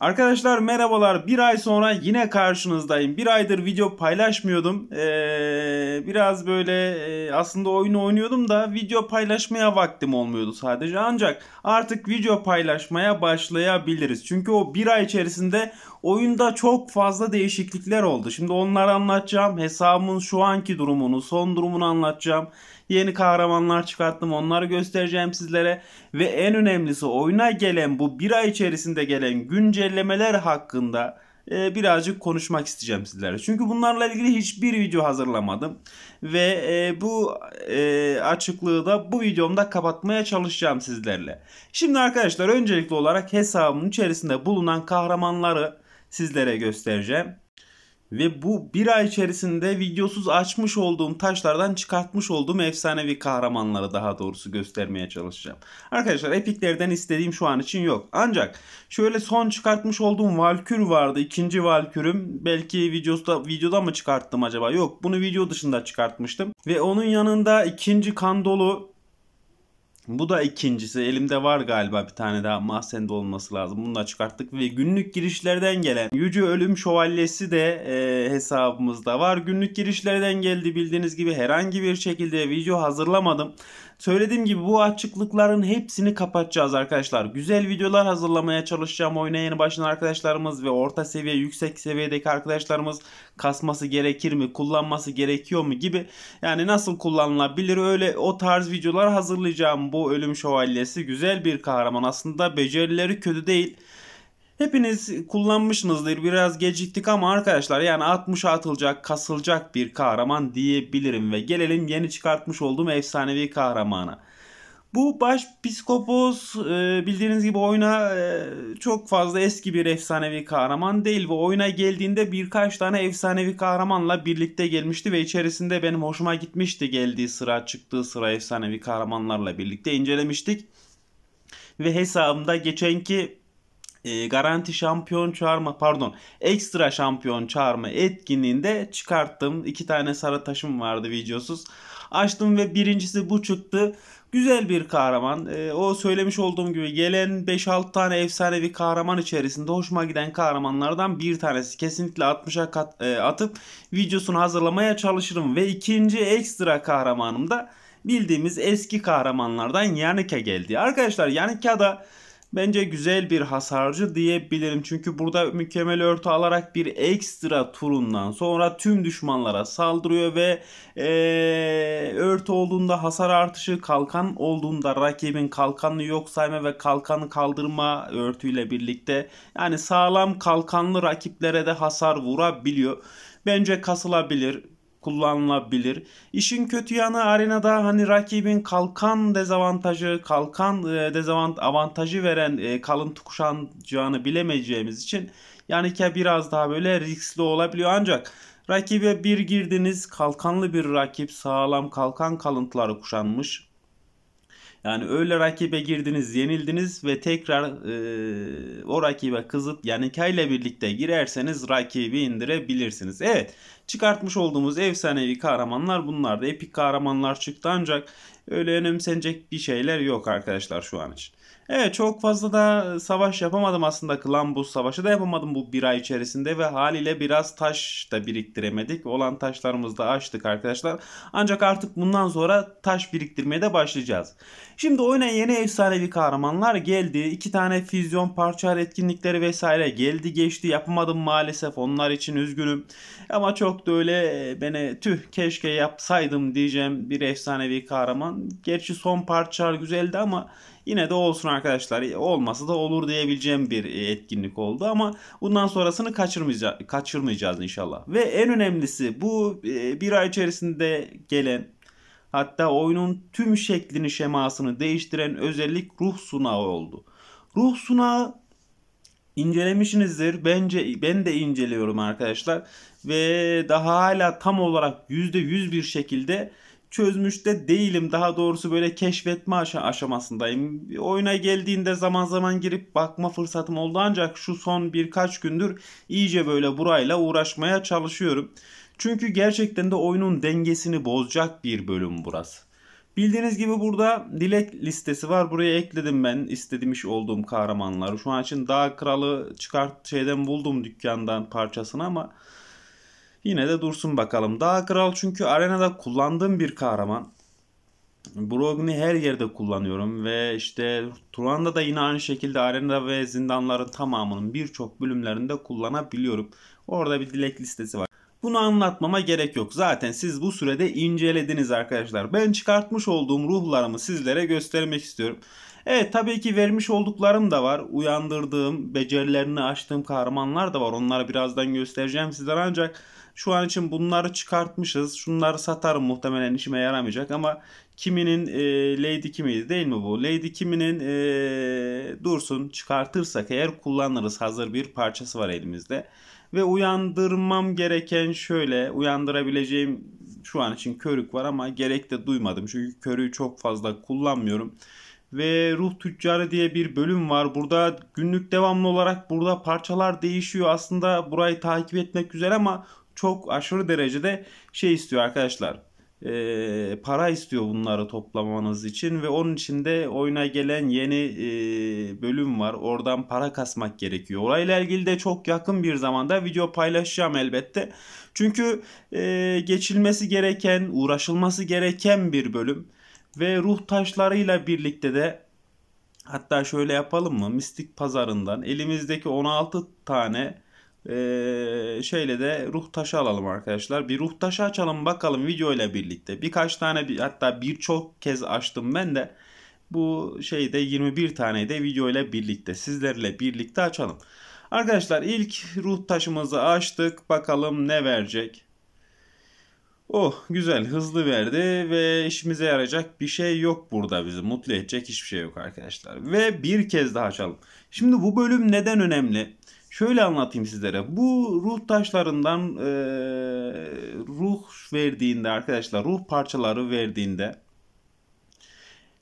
Arkadaşlar merhabalar. Bir ay sonra yine karşınızdayım. Bir aydır video paylaşmıyordum. Ee, biraz böyle e, aslında oyunu oynuyordum da video paylaşmaya vaktim olmuyordu sadece. Ancak artık video paylaşmaya başlayabiliriz. Çünkü o bir ay içerisinde oyunda çok fazla değişiklikler oldu. Şimdi onları anlatacağım. Hesabımın şu anki durumunu, son durumunu anlatacağım. Yeni kahramanlar çıkarttım. Onları göstereceğim sizlere. Ve en önemlisi oyuna gelen bu bir ay içerisinde gelen güncellemeler hakkında e, birazcık konuşmak isteyeceğim sizlere. Çünkü bunlarla ilgili hiçbir video hazırlamadım. Ve e, bu e, açıklığı da bu videomda kapatmaya çalışacağım sizlerle. Şimdi arkadaşlar öncelikli olarak hesabımın içerisinde bulunan kahramanları sizlere göstereceğim. Ve bu bir ay içerisinde videosuz açmış olduğum taşlardan çıkartmış olduğum efsanevi kahramanları daha doğrusu göstermeye çalışacağım. Arkadaşlar epiklerden istediğim şu an için yok. Ancak şöyle son çıkartmış olduğum Valkür vardı. ikinci Valkür'üm. Belki videoda, videoda mı çıkarttım acaba? Yok bunu video dışında çıkartmıştım. Ve onun yanında ikinci kan dolu. Bu da ikincisi. Elimde var galiba bir tane daha mahzende olması lazım. Bunu da çıkarttık ve günlük girişlerden gelen Yüce Ölüm Şövalyesi de e, hesabımızda var. Günlük girişlerden geldi bildiğiniz gibi herhangi bir şekilde video hazırlamadım. Söylediğim gibi bu açıklıkların hepsini kapatacağız arkadaşlar. Güzel videolar hazırlamaya çalışacağım. Oyuna yeni başlayan arkadaşlarımız ve orta seviye yüksek seviyedeki arkadaşlarımız kasması gerekir mi? Kullanması gerekiyor mu? Gibi yani nasıl kullanılabilir öyle o tarz videolar hazırlayacağım. Bu ölüm şövalyesi güzel bir kahraman aslında becerileri kötü değil. Hepiniz kullanmışsınızdır biraz geciktik ama arkadaşlar yani 60'a atılacak kasılacak bir kahraman diyebilirim ve gelelim yeni çıkartmış olduğum efsanevi kahramana. Bu baş psikopos e, bildiğiniz gibi oyuna e, çok fazla eski bir efsanevi kahraman değil ve oyuna geldiğinde birkaç tane efsanevi kahramanla birlikte gelmişti ve içerisinde benim hoşuma gitmişti geldiği sıra çıktığı sıra efsanevi kahramanlarla birlikte incelemiştik. Ve hesabımda geçenki e, garanti şampiyon çağırma pardon ekstra şampiyon çağırma etkinliğinde çıkarttım. iki tane sarı taşım vardı videosuz. Açtım ve birincisi bu çıktı. Güzel bir kahraman. E, o söylemiş olduğum gibi gelen 5-6 tane efsanevi kahraman içerisinde hoşuma giden kahramanlardan bir tanesi. Kesinlikle 60'a kat, e, atıp videosunu hazırlamaya çalışırım. Ve ikinci ekstra kahramanım da bildiğimiz eski kahramanlardan Yannick'e geldi. Arkadaşlar Yannick'a da Bence güzel bir hasarcı diyebilirim. Çünkü burada mükemmel örtü alarak bir ekstra turundan sonra tüm düşmanlara saldırıyor ve ee, örtü olduğunda hasar artışı, kalkan olduğunda rakibin kalkanını yok sayma ve kalkanı kaldırma örtüyle birlikte yani sağlam kalkanlı rakiplere de hasar vurabiliyor. Bence kasılabilir kullanılabilir. İşin kötü yanı arenada hani rakibin kalkan dezavantajı, kalkan e, dezavantajı veren e, kalıntı kuşanacağını bilemeyeceğimiz için yani ki biraz daha böyle riskli olabiliyor ancak rakibe bir girdiniz kalkanlı bir rakip sağlam kalkan kalıntıları kuşanmış yani öyle rakibe girdiniz, yenildiniz ve tekrar e, o rakibe kızıp yani kay ile birlikte girerseniz rakibi indirebilirsiniz. Evet çıkartmış olduğumuz efsanevi kahramanlar bunlar da epik kahramanlar çıktı ancak öyle önemsenecek bir şeyler yok arkadaşlar şu an için. Evet çok fazla da e, savaş yapamadım aslında klan bu savaşı da yapamadım bu bir ay içerisinde ve haliyle biraz taş da biriktiremedik. Olan taşlarımızı da açtık arkadaşlar. Ancak artık bundan sonra taş biriktirmeye de başlayacağız. Şimdi oyuna yeni efsanevi kahramanlar geldi. iki tane füzyon parçalar etkinlikleri vesaire geldi geçti. Yapamadım maalesef onlar için üzgünüm. Ama çok da öyle e, beni tüh keşke yapsaydım diyeceğim bir efsanevi kahraman. Gerçi son parçalar güzeldi ama yine de olsun arkadaşlar olmasa da olur diyebileceğim bir e, etkinlik oldu ama bundan sonrasını kaçırmayacağız, kaçırmayacağız inşallah. Ve en önemlisi bu e, bir ay içerisinde gelen hatta oyunun tüm şeklini şemasını değiştiren özellik ruh sunağı oldu. Ruh sunağı incelemişsinizdir. Bence ben de inceliyorum arkadaşlar ve daha hala tam olarak %100 bir şekilde çözmüş de değilim. Daha doğrusu böyle keşfetme aşamasındayım. Oyuna geldiğinde zaman zaman girip bakma fırsatım oldu ancak şu son birkaç gündür iyice böyle burayla uğraşmaya çalışıyorum. Çünkü gerçekten de oyunun dengesini bozacak bir bölüm burası. Bildiğiniz gibi burada dilek listesi var. Buraya ekledim ben istemiş olduğum kahramanları. Şu an için Dağ kralı çıkart şeyden buldum dükkandan parçasını ama Yine de dursun bakalım. Daha Kral çünkü arenada kullandığım bir kahraman. Brogn'i her yerde kullanıyorum ve işte Turan'da da yine aynı şekilde arena ve zindanların tamamının birçok bölümlerinde kullanabiliyorum. Orada bir dilek listesi var. Bunu anlatmama gerek yok. Zaten siz bu sürede incelediniz arkadaşlar. Ben çıkartmış olduğum ruhlarımı sizlere göstermek istiyorum. Evet tabii ki vermiş olduklarım da var. Uyandırdığım, becerilerini açtığım kahramanlar da var. Onları birazdan göstereceğim sizlere ancak şu an için bunları çıkartmışız. Şunları satarım muhtemelen işime yaramayacak ama kiminin e, Lady Kimi'ydi değil mi bu? Lady Kimi'nin e, dursun çıkartırsak eğer kullanırız. Hazır bir parçası var elimizde. Ve uyandırmam gereken şöyle uyandırabileceğim şu an için körük var ama gerek de duymadım. Çünkü körüğü çok fazla kullanmıyorum ve ruh tüccarı diye bir bölüm var. Burada günlük devamlı olarak burada parçalar değişiyor. Aslında burayı takip etmek güzel ama çok aşırı derecede şey istiyor arkadaşlar. E, para istiyor bunları toplamanız için ve onun için de oyuna gelen yeni e, bölüm var. Oradan para kasmak gerekiyor. Orayla ilgili de çok yakın bir zamanda video paylaşacağım elbette. Çünkü e, geçilmesi gereken, uğraşılması gereken bir bölüm ve ruh taşlarıyla birlikte de hatta şöyle yapalım mı? Mistik pazarından elimizdeki 16 tane ee, şeyle de ruh taşı alalım arkadaşlar. Bir ruh taşı açalım bakalım videoyla birlikte. Birkaç tane hatta birçok kez açtım ben de. Bu şeyde 21 tane de videoyla birlikte sizlerle birlikte açalım. Arkadaşlar ilk ruh taşımızı açtık. Bakalım ne verecek. Oh güzel hızlı verdi ve işimize yarayacak bir şey yok burada bizi mutlu edecek hiçbir şey yok arkadaşlar. Ve bir kez daha açalım. Şimdi bu bölüm neden önemli? Şöyle anlatayım sizlere. Bu ruh taşlarından e, ruh verdiğinde arkadaşlar ruh parçaları verdiğinde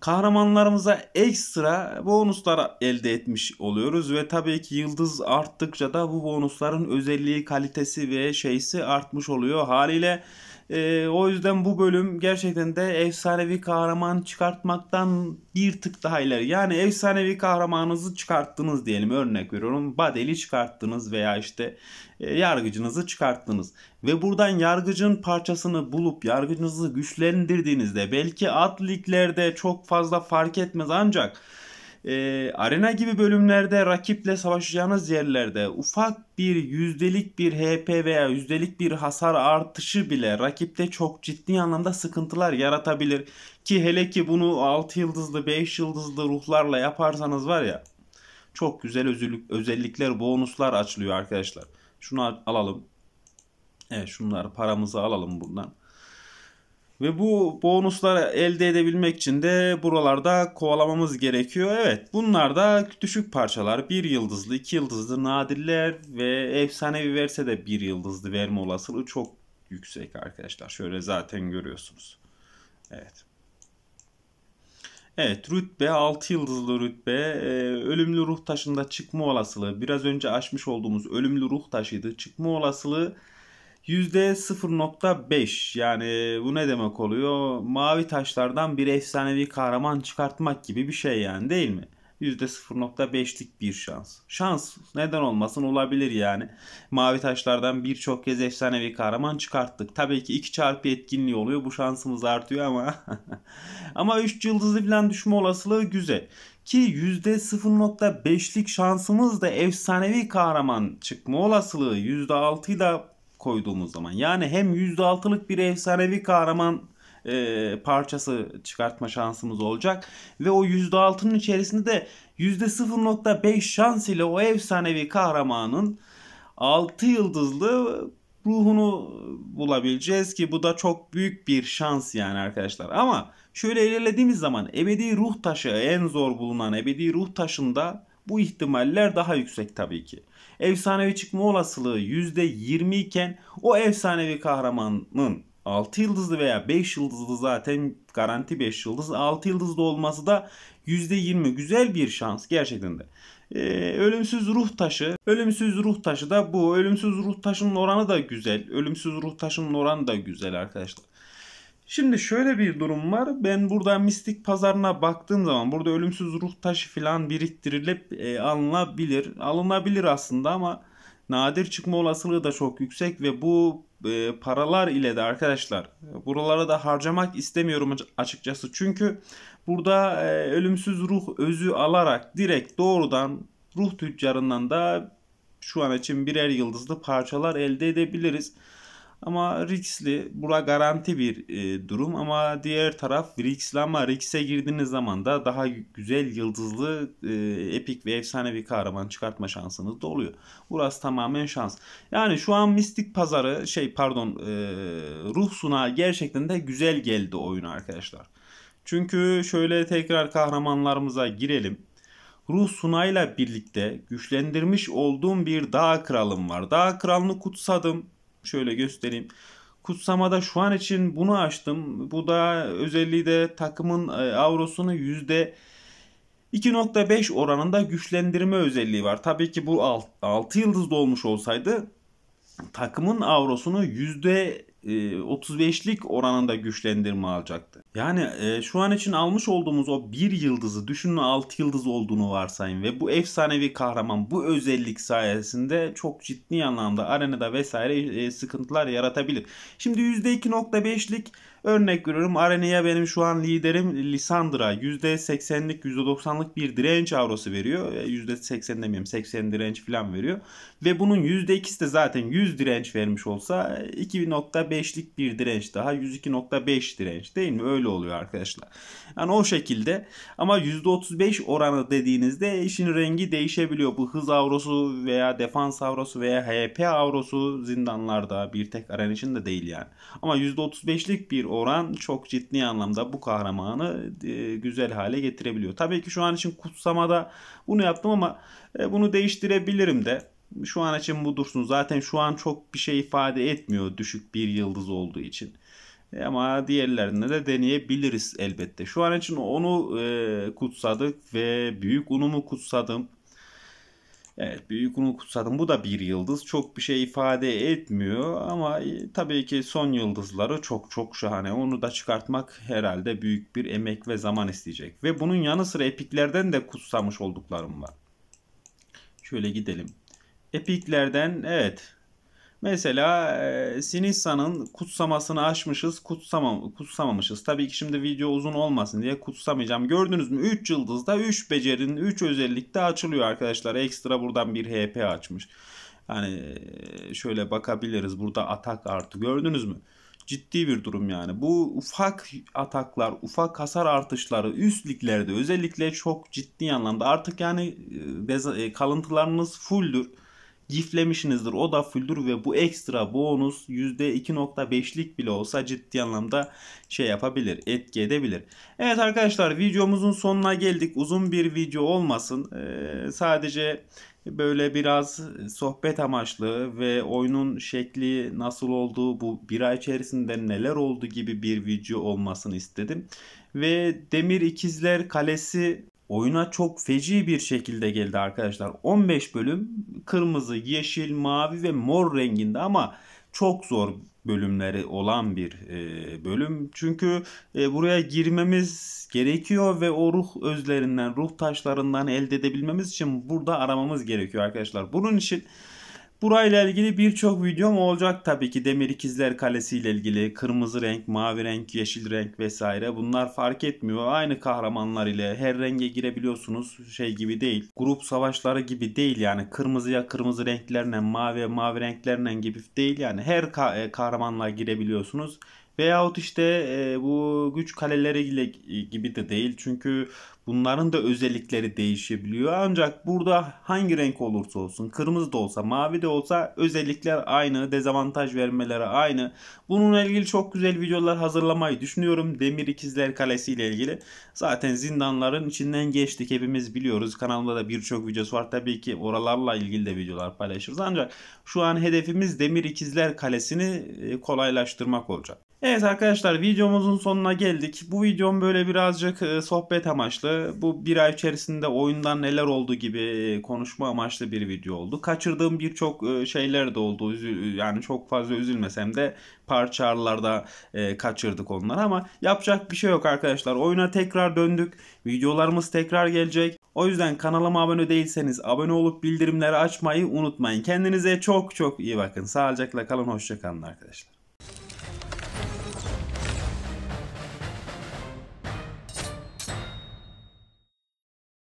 kahramanlarımıza ekstra bonuslar elde etmiş oluyoruz ve tabii ki yıldız arttıkça da bu bonusların özelliği, kalitesi ve şeysi artmış oluyor. Haliyle e, o yüzden bu bölüm gerçekten de efsanevi kahraman çıkartmaktan bir tık daha ileri. Yani efsanevi kahramanınızı çıkarttınız diyelim örnek veriyorum. Badeli çıkarttınız veya işte e, yargıcınızı çıkarttınız. Ve buradan yargıcın parçasını bulup yargıcınızı güçlendirdiğinizde belki alt çok fazla fark etmez ancak e, arena gibi bölümlerde rakiple savaşacağınız yerlerde ufak bir yüzdelik bir HP veya yüzdelik bir hasar artışı bile rakipte çok ciddi anlamda sıkıntılar yaratabilir. Ki hele ki bunu 6 yıldızlı 5 yıldızlı ruhlarla yaparsanız var ya çok güzel özellikler bonuslar açılıyor arkadaşlar. Şunu alalım. Evet şunları paramızı alalım bundan. Ve bu bonusları elde edebilmek için de buralarda kovalamamız gerekiyor. Evet bunlar da düşük parçalar. Bir yıldızlı, iki yıldızlı nadirler ve efsanevi verse de bir yıldızlı verme olasılığı çok yüksek arkadaşlar. Şöyle zaten görüyorsunuz. Evet. Evet rütbe 6 yıldızlı rütbe ee, ölümlü ruh taşında çıkma olasılığı biraz önce açmış olduğumuz ölümlü ruh taşıydı. Çıkma olasılığı %0.5 yani bu ne demek oluyor? Mavi taşlardan bir efsanevi kahraman çıkartmak gibi bir şey yani değil mi? %0.5'lik bir şans. Şans neden olmasın olabilir yani. Mavi taşlardan birçok kez efsanevi kahraman çıkarttık. Tabii ki 2 çarpı etkinliği oluyor. Bu şansımız artıyor ama. ama 3 yıldızlı falan düşme olasılığı güzel. Ki %0.5'lik şansımız da efsanevi kahraman çıkma olasılığı %6 ile koyduğumuz zaman yani hem %6'lık bir efsanevi kahraman e, parçası çıkartma şansımız olacak. Ve o %6'nın içerisinde de %0.5 şans ile o efsanevi kahramanın 6 yıldızlı ruhunu bulabileceğiz ki bu da çok büyük bir şans yani arkadaşlar. Ama şöyle ilerlediğimiz zaman ebedi ruh taşı en zor bulunan ebedi ruh taşında bu ihtimaller daha yüksek tabii ki. Efsanevi çıkma olasılığı %20 iken o efsanevi kahramanın 6 yıldızlı veya 5 yıldızlı zaten garanti 5 yıldız 6 yıldızlı olması da %20 güzel bir şans gerçekten de. Ee, ölümsüz ruh taşı. Ölümsüz ruh taşı da bu. Ölümsüz ruh taşının oranı da güzel. Ölümsüz ruh taşının oranı da güzel arkadaşlar. Şimdi şöyle bir durum var. Ben burada mistik pazarına baktığım zaman burada ölümsüz ruh taşı falan biriktirilip e, alınabilir. Alınabilir aslında ama nadir çıkma olasılığı da çok yüksek ve bu e, paralar ile de arkadaşlar buralara da harcamak istemiyorum açıkçası. Çünkü burada e, ölümsüz ruh özü alarak direkt doğrudan ruh tüccarından da şu an için birer yıldızlı parçalar elde edebiliriz. Ama Rix'li bura garanti bir e, durum ama diğer taraf Rix'li ama Rix'e girdiğiniz zaman da daha güzel yıldızlı e, epik ve efsanevi kahraman çıkartma şansınız da oluyor. Burası tamamen şans. Yani şu an mistik pazarı şey pardon e, ruh suna gerçekten de güzel geldi oyun arkadaşlar. Çünkü şöyle tekrar kahramanlarımıza girelim. Ruh Sunay'la birlikte güçlendirmiş olduğum bir dağ kralım var. Dağ kralını kutsadım. Şöyle göstereyim. Kutsamada şu an için bunu açtım. Bu da özelliği de takımın e, avrosunu yüzde 2.5 oranında güçlendirme özelliği var. Tabii ki bu 6 yıldızlı olmuş olsaydı takımın avrosunu yüzde 35'lik e, oranında güçlendirme alacaktı. Yani e, şu an için almış olduğumuz o bir yıldızı düşünün 6 yıldız olduğunu varsayın ve bu efsanevi kahraman bu özellik sayesinde çok ciddi anlamda arenada vesaire e, sıkıntılar yaratabilir. Şimdi %2.5'lik Örnek veriyorum Arena'ya benim şu an liderim Lisandra %80'lik %90'lık bir direnç avrosu veriyor. %80 e, demeyeyim 80 direnç falan veriyor. Ve bunun %2'si de zaten 100 direnç vermiş olsa 2.5'lik bir direnç daha 102.5 direnç değil mi? Öyle oluyor arkadaşlar. Yani o şekilde ama %35 oranı dediğinizde işin rengi değişebiliyor. Bu hız avrosu veya defans avrosu veya HP avrosu zindanlarda bir tek aren için de değil yani. Ama %35'lik bir oran çok ciddi anlamda bu kahramanı e, güzel hale getirebiliyor. Tabii ki şu an için kutsamada bunu yaptım ama e, bunu değiştirebilirim de. Şu an için bu dursun. Zaten şu an çok bir şey ifade etmiyor düşük bir yıldız olduğu için. E, ama diğerlerine de deneyebiliriz elbette. Şu an için onu kutsadık ve büyük unumu kutsadım. Evet büyük onu kutsadım. Bu da bir yıldız. Çok bir şey ifade etmiyor ama e, tabii ki son yıldızları çok çok şahane. Onu da çıkartmak herhalde büyük bir emek ve zaman isteyecek. Ve bunun yanı sıra epiklerden de kutsamış olduklarım var. Şöyle gidelim. Epiklerden evet Mesela Sinisa'nın kutsamasını açmışız, kutsama, kutsamamışız. Tabii ki şimdi video uzun olmasın diye kutsamayacağım. Gördünüz mü? 3 yıldızda 3 becerinin 3 özellikte açılıyor arkadaşlar. Ekstra buradan bir HP açmış. Hani şöyle bakabiliriz. Burada atak artı gördünüz mü? Ciddi bir durum yani. Bu ufak ataklar, ufak hasar artışları üst özellikle çok ciddi anlamda. Artık yani kalıntılarınız fulldür giflemişinizdir. O da fulldür ve bu ekstra bonus %2.5'lik bile olsa ciddi anlamda şey yapabilir, etki edebilir. Evet arkadaşlar videomuzun sonuna geldik. Uzun bir video olmasın. Ee, sadece böyle biraz sohbet amaçlı ve oyunun şekli nasıl olduğu bu bir ay içerisinde neler oldu gibi bir video olmasını istedim. Ve Demir İkizler Kalesi oyuna çok feci bir şekilde geldi arkadaşlar. 15 bölüm kırmızı, yeşil, mavi ve mor renginde ama çok zor bölümleri olan bir e, bölüm. Çünkü e, buraya girmemiz gerekiyor ve o ruh özlerinden, ruh taşlarından elde edebilmemiz için burada aramamız gerekiyor arkadaşlar. Bunun için Burayla ilgili birçok videom olacak tabii ki Demir İkizler Kalesi ile ilgili kırmızı renk, mavi renk, yeşil renk vesaire bunlar fark etmiyor. Aynı kahramanlar ile her renge girebiliyorsunuz şey gibi değil. Grup savaşları gibi değil yani kırmızıya kırmızı renklerle mavi mavi renklerle gibi değil yani her e, kahramanla girebiliyorsunuz. Veyahut işte e, bu güç kaleleriyle gibi de değil. Çünkü bunların da özellikleri değişebiliyor. Ancak burada hangi renk olursa olsun kırmızı da olsa mavi de olsa özellikler aynı. Dezavantaj vermeleri aynı. Bununla ilgili çok güzel videolar hazırlamayı düşünüyorum. Demir İkizler Kalesi ile ilgili. Zaten zindanların içinden geçtik hepimiz biliyoruz. Kanalımda da birçok videosu var. Tabii ki oralarla ilgili de videolar paylaşırız. Ancak şu an hedefimiz Demir İkizler Kalesi'ni e, kolaylaştırmak olacak. Evet arkadaşlar videomuzun sonuna geldik. Bu videom böyle birazcık e, sohbet amaçlı. Bu bir ay içerisinde oyundan neler oldu gibi e, konuşma amaçlı bir video oldu. Kaçırdığım birçok e, şeyler de oldu. Yani çok fazla üzülmesem de parçalarda kaçırdık onları ama yapacak bir şey yok arkadaşlar. Oyuna tekrar döndük. Videolarımız tekrar gelecek. O yüzden kanalıma abone değilseniz abone olup bildirimleri açmayı unutmayın. Kendinize çok çok iyi bakın. Sağlıcakla kalın. Hoşçakalın arkadaşlar.